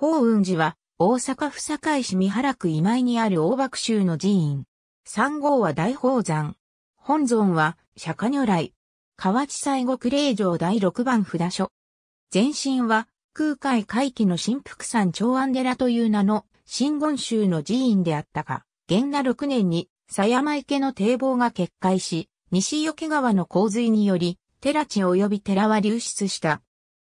法雲寺は、大阪府堺市三原区今井にある大爆州の寺院。三号は大宝山。本尊は、釈迦如来。河内西国霊場第六番札所。前身は、空海回帰の新福山長安寺という名の、新言宗の寺院であったが、元那6年に、狭山池の堤防が決壊し、西け川の洪水により、寺地及び寺は流出した。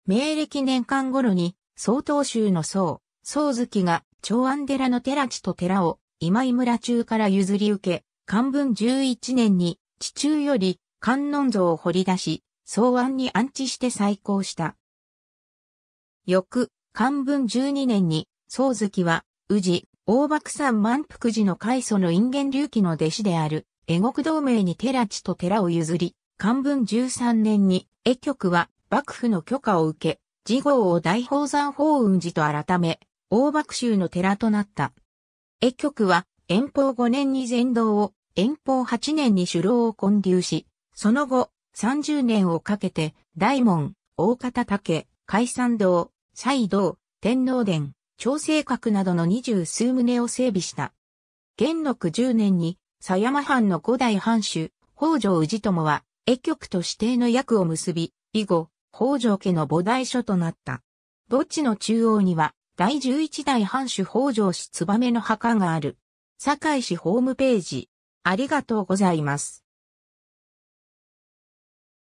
明暦年間頃に、曹洞宗の僧、曹月が長安寺の寺地と寺を今井村中から譲り受け、漢文11年に地中より観音像を掘り出し、草安に安置して再興した。翌、漢文12年に、宗月は、宇治、大幕山満福寺の開祖の因縁隆起の弟子である、江国同盟に寺地と寺を譲り、漢文13年に、江局は、幕府の許可を受け、次号を大宝山法雲寺と改め、大幕州の寺となった。絵曲は、遠方5年に禅道を、遠方8年に首老を建立し、その後、30年をかけて、大門、大方竹、海山道、西道、天皇殿、朝生閣などの二十数棟を整備した。元禄10年に、狭山藩の五代藩主、北条氏友は、越局と指定の役を結び、以後、北条家の菩提所となった。墓地の中央には、第11代藩主北条氏燕の墓がある。堺市ホームページ。ありがとうございます。